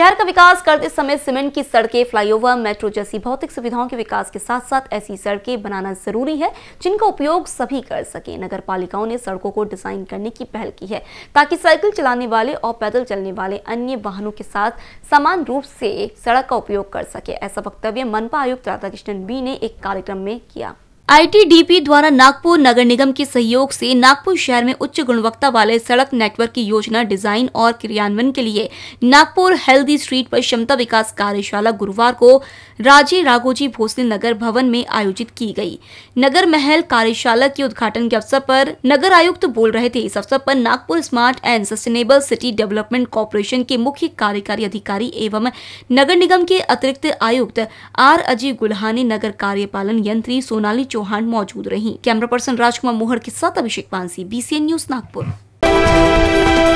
शहर का विकास करते समय सीमेंट की सड़कें फ्लाईओवर मेट्रो जैसी भौतिक सुविधाओं के विकास के साथ साथ ऐसी सड़कें बनाना जरूरी है जिनका उपयोग सभी कर सके नगर पालिकाओं ने सड़कों को डिजाइन करने की पहल की है ताकि साइकिल चलाने वाले और पैदल चलने वाले अन्य वाहनों के साथ समान रूप से सड़क का उपयोग कर सके ऐसा वक्तव्य मनपा आयुक्त राधाकृष्णन बी ने एक कार्यक्रम में किया आईटीडीपी द्वारा नागपुर नगर निगम के सहयोग से नागपुर शहर में उच्च गुणवत्ता वाले सड़क नेटवर्क की योजना डिजाइन और क्रियान्वयन के लिए नागपुर हेल्दी स्ट्रीट पर क्षमता विकास कार्यशाला गुरुवार को राजे राघोजी भोसले नगर भवन में आयोजित की गई नगर महल कार्यशाला के उद्घाटन के अवसर पर नगर आयुक्त बोल रहे थे इस अवसर पर Nagpur smart and sustainable city development corporation के मुख्य कार्यकारी अधिकारी एवं नगर निगम के अतिरिक्त आयुक्त आर अजय गुल्हानी नगर कार्यपालन यंत्री सोनाली चौहान मौजूद रही कैमरा पर्सन राजकुमार मोहर के साथ अभिषेक पानसी बीसीएन न्यूज नागपुर